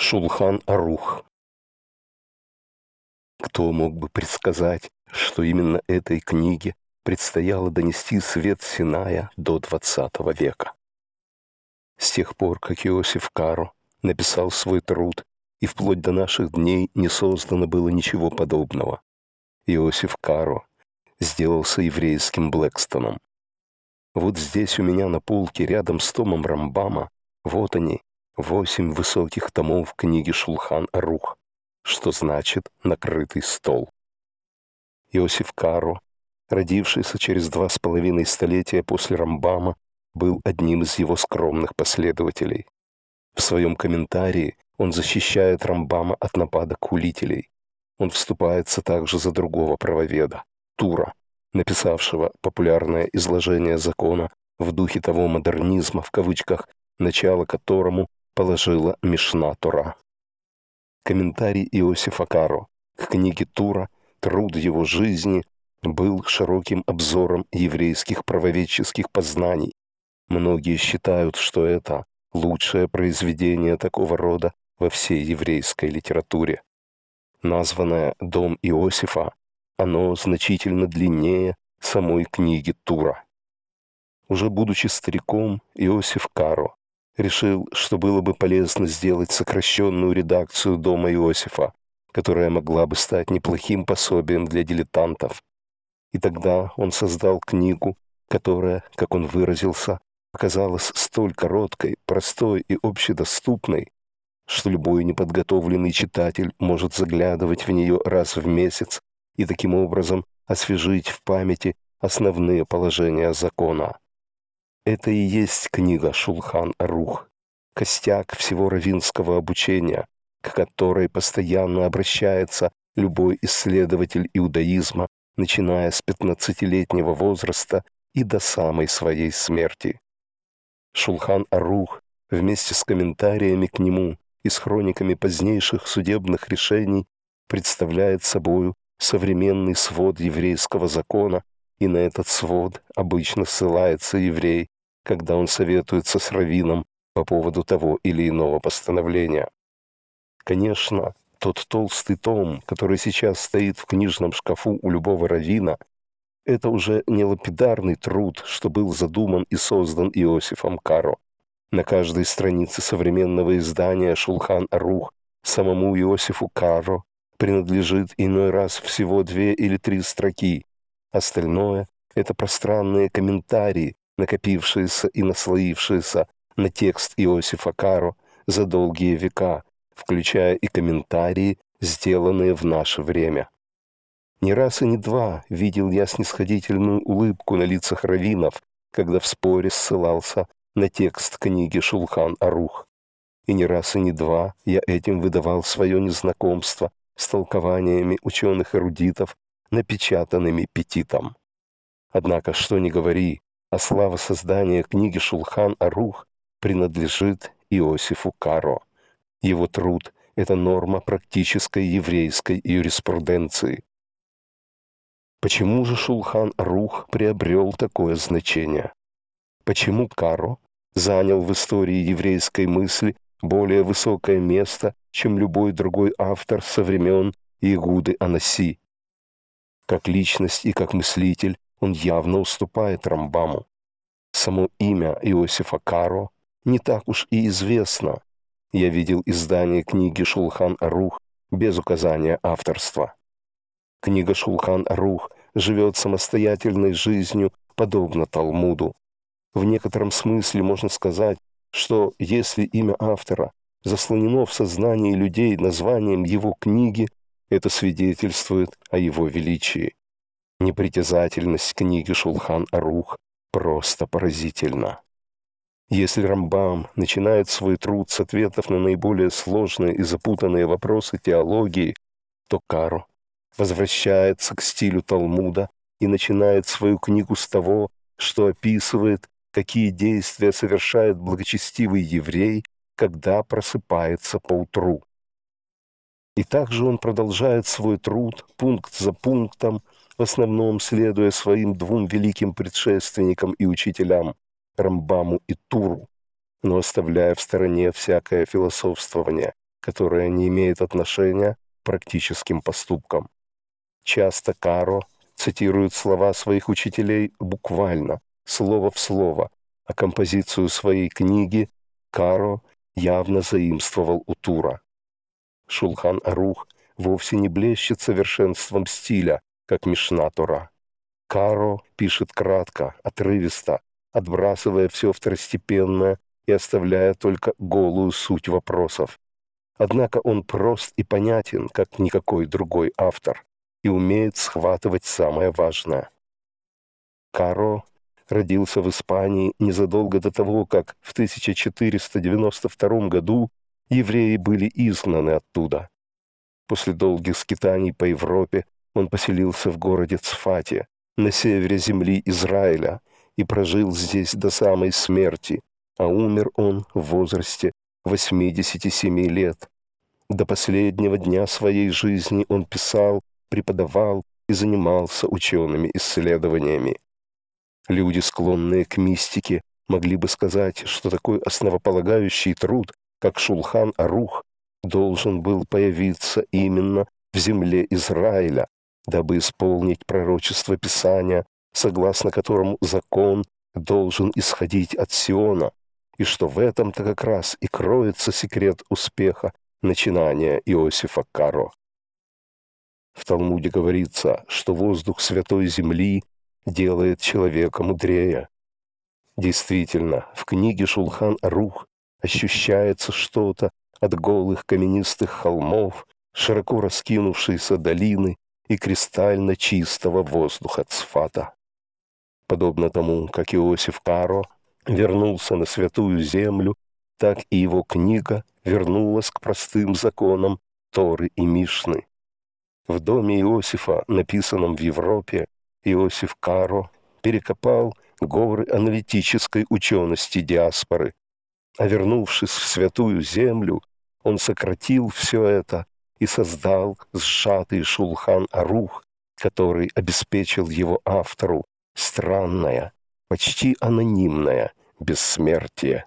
Шулхан Арух. Кто мог бы предсказать, что именно этой книге предстояло донести свет Синая до XX века? С тех пор, как Иосиф Кару написал свой труд, и вплоть до наших дней не создано было ничего подобного. Иосиф Кару сделался еврейским Блэкстоном. Вот здесь у меня на полке рядом с томом Рамбама, вот они, восемь высоких томов книги Шулхан Рух, что значит «накрытый стол». Иосиф Каро, родившийся через два с половиной столетия после Рамбама, был одним из его скромных последователей. В своем комментарии он защищает Рамбама от нападок улителей. Он вступается также за другого правоведа, Тура, написавшего популярное изложение закона в духе того модернизма, в кавычках, начало которому положила Мишна Тура. Комментарий Иосифа Каро к книге Тура «Труд его жизни» был широким обзором еврейских правоведческих познаний. Многие считают, что это лучшее произведение такого рода во всей еврейской литературе. Названное «Дом Иосифа», оно значительно длиннее самой книги Тура. Уже будучи стариком, Иосиф Каро решил, что было бы полезно сделать сокращенную редакцию «Дома Иосифа», которая могла бы стать неплохим пособием для дилетантов. И тогда он создал книгу, которая, как он выразился, оказалась столь короткой, простой и общедоступной, что любой неподготовленный читатель может заглядывать в нее раз в месяц и таким образом освежить в памяти основные положения закона. Это и есть книга Шулхан Рух, костяк всего равинского обучения, к которой постоянно обращается любой исследователь иудаизма, начиная с 15-летнего возраста и до самой своей смерти. Шулхан Арух вместе с комментариями к нему и с хрониками позднейших судебных решений представляет собою современный свод еврейского закона, и на этот свод обычно ссылается еврей когда он советуется с раввином по поводу того или иного постановления. Конечно, тот толстый том, который сейчас стоит в книжном шкафу у любого равина, это уже не лапидарный труд, что был задуман и создан Иосифом Каро. На каждой странице современного издания «Шулхан Арух» самому Иосифу Каро принадлежит иной раз всего две или три строки. Остальное — это пространные комментарии, накопившееся и наслоившиеся на текст Иосифа Каро за долгие века, включая и комментарии, сделанные в наше время. Не раз и не два видел я снисходительную улыбку на лицах раввинов, когда в споре ссылался на текст книги Шулхан Арух. И не раз и не два я этим выдавал свое незнакомство с толкованиями ученых-эрудитов, напечатанными петитом. Однако, что ни говори, а слава создания книги «Шулхан Арух» принадлежит Иосифу Каро. Его труд – это норма практической еврейской юриспруденции. Почему же Шулхан Арух приобрел такое значение? Почему Каро занял в истории еврейской мысли более высокое место, чем любой другой автор со времен Игуды Анаси? Как личность и как мыслитель он явно уступает Рамбаму. Само имя Иосифа Каро не так уж и известно. Я видел издание книги «Шулхан Рух без указания авторства. Книга «Шулхан Рух живет самостоятельной жизнью, подобно Талмуду. В некотором смысле можно сказать, что если имя автора заслонено в сознании людей названием его книги, это свидетельствует о его величии. Непритязательность книги Шулхан Арух просто поразительна. Если Рамбам начинает свой труд с ответов на наиболее сложные и запутанные вопросы теологии, то Каро возвращается к стилю Талмуда и начинает свою книгу с того, что описывает, какие действия совершает благочестивый еврей, когда просыпается по утру. И также он продолжает свой труд пункт за пунктом – в основном следуя своим двум великим предшественникам и учителям Рамбаму и Туру, но оставляя в стороне всякое философствование, которое не имеет отношения к практическим поступкам. Часто Каро цитирует слова своих учителей буквально, слово в слово, а композицию своей книги Каро явно заимствовал у Тура. Шулхан Арух вовсе не блещет совершенством стиля, как Мишна Тура. Каро пишет кратко, отрывисто, отбрасывая все второстепенное и оставляя только голую суть вопросов. Однако он прост и понятен, как никакой другой автор, и умеет схватывать самое важное. Каро родился в Испании незадолго до того, как в 1492 году евреи были изгнаны оттуда. После долгих скитаний по Европе он поселился в городе Цфате, на севере земли Израиля, и прожил здесь до самой смерти, а умер он в возрасте 87 лет. До последнего дня своей жизни он писал, преподавал и занимался учеными исследованиями. Люди, склонные к мистике, могли бы сказать, что такой основополагающий труд, как Шулхан Арух, должен был появиться именно в земле Израиля, дабы исполнить пророчество Писания, согласно которому закон должен исходить от Сиона, и что в этом-то как раз и кроется секрет успеха начинания Иосифа Каро. В Талмуде говорится, что воздух Святой Земли делает человека мудрее. Действительно, в книге Шулхан Рух ощущается что-то от голых каменистых холмов, широко раскинувшейся долины и кристально чистого воздуха Цфата. Подобно тому, как Иосиф Каро вернулся на святую землю, так и его книга вернулась к простым законам Торы и Мишны. В доме Иосифа, написанном в Европе, Иосиф Каро перекопал горы аналитической учености диаспоры, а вернувшись в святую землю, он сократил все это и создал сжатый шулхан-арух, который обеспечил его автору странное, почти анонимное бессмертие.